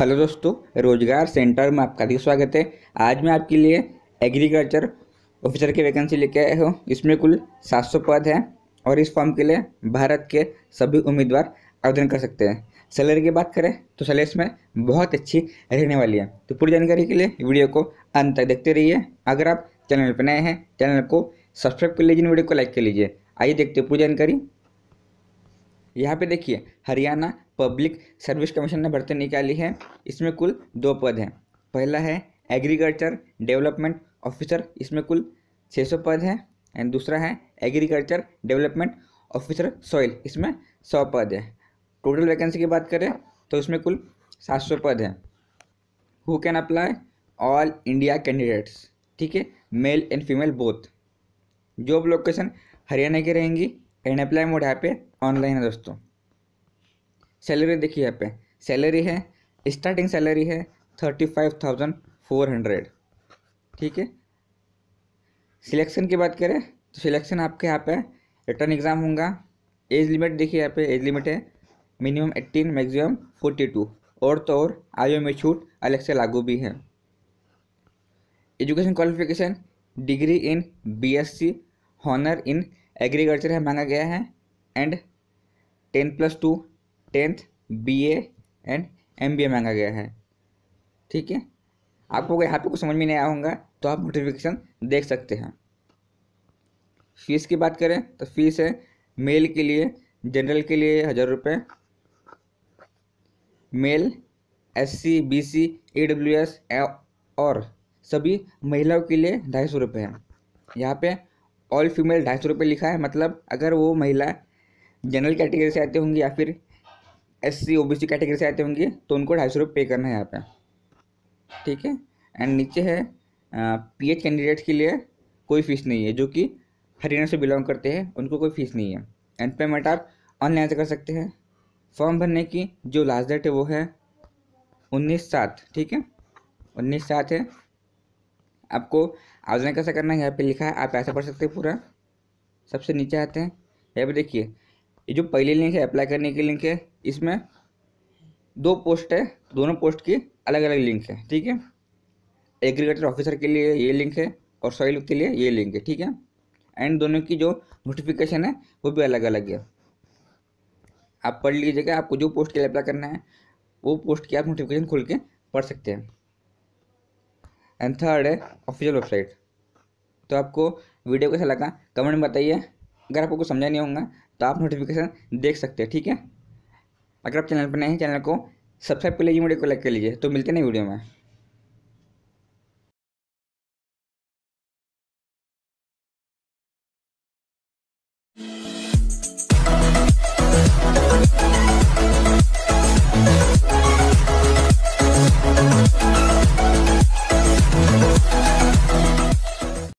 hello दोस्तों रोजगार centre में आपका अधिक स्वागत है आज मैं आपके लिए एग्रीकल्चर ऑफिसर की वैकेंसी लेके आया हूँ इसमें कुल 700 पद हैं और इस फॉर्म के लिए भारत के सभी उम्मीदवार आवेदन कर सकते हैं सैलरी की बात करें तो सैलरी इसमें बहुत अच्छी रहने वाली है तो पूरी जानकारी के लिए वीडियो को अंत तक देखते रहिए अगर आप चैनल पर नए हैं चैनल को सब्सक्राइब कर लीजिए वीडियो को लाइक कर लीजिए आइए देखते हैं पूरी जानकारी यहाँ पे देखिए हरियाणा पब्लिक सर्विस कमीशन ने भर्ती निकाली है इसमें कुल दो पद हैं पहला है एग्रीकल्चर डेवलपमेंट ऑफिसर इसमें कुल छः सौ पद हैं एंड दूसरा है एग्रीकल्चर डेवलपमेंट ऑफिसर सॉइल इसमें सौ पद है टोटल वैकेंसी की बात करें तो इसमें कुल सात सौ पद हैं who can apply all India candidates ठीक है male and female both job location Haryana की रहेंगी एंड अप्लाई मोड यहाँ पे ऑनलाइन है दोस्तों सैलरी देखिए यहाँ पे सैलरी है स्टार्टिंग सैलरी है thirty five thousand four hundred ठीक है सिलेक्शन की बात करें तो सिलेक्शन आपके यहाँ पे रिटर्न एग्ज़ाम होगा एज लिमिट देखिए यहाँ पे एज लिमिट है minimum eighteen maximum forty two और तो और आयु में छूट अलग से लागू भी है education qualification degree in BSc honour in agriculture है मांगा गया है and ten plus two tenth B and M B A मांगा गया है ठीक है आपको अगर यहाँ पे कुछ समझ में नहीं आया होगा तो आप नोटिफिकेशन देख सकते हैं फीस की बात करें तो फीस है मेल के लिए जनरल के लिए हज़ार रुपये male S C B C E W S और सभी महिलाओं के लिए ढाई सौ रुपये है यहाँ पे ऑल फीमेल ढाई सौ रुपये लिखा है मतलब अगर वो महिला जनरल कैटेगरी से आते होंगे या फिर S C O B C category से आते होंगे तो उनको ढाई सौ रुपये पे करना है यहाँ पे ठीक है एंड नीचे है पी एच कैंडिडेट के लिए कोई फीस नहीं है जो कि हरियाणा से बिलोंग करते हैं उनको कोई फीस नहीं है एंड पेमेंट आप ऑनलाइन से कर सकते हैं फॉर्म भरने की जो लास्ट डेट है वो है उन्नीस सात ठीक है उन्नीस सात है आपको आवेदन कैसा करना है यहाँ पे लिखा है आप ऐसा पढ़ सकते हैं पूरा सबसे नीचे आते हैं यहाँ पर देखिए ये जो पहली लिंक है अप्लाई करने की लिंक है इसमें दो पोस्ट है दोनों पोस्ट की अलग अलग लिंक है ठीक है एग्रीकल्चर ऑफिसर के लिए ये लिंक है और सॉइल के लिए ये लिंक है ठीक है एंड दोनों की जो नोटिफिकेशन है वो भी अलग अलग है आप पढ़ लीजिएगा आपको जो पोस्ट के लिए अप्लाई करना है वो पोस्ट की आप नोटिफिकेशन खोल के पढ़ सकते हैं एंड थर्ड है ऑफिशियल वेबसाइट तो आपको वीडियो कैसा लगा कमेंट में बताइए अगर आपको कुछ समझा नहीं होगा तो आप नोटिफिकेशन देख सकते हैं ठीक है अगर आप चैनल पर नए हैं चैनल को सब्सक्राइब कर लीजिए वीडियो को लाइक कर लीजिए तो मिलते हैं वीडियो में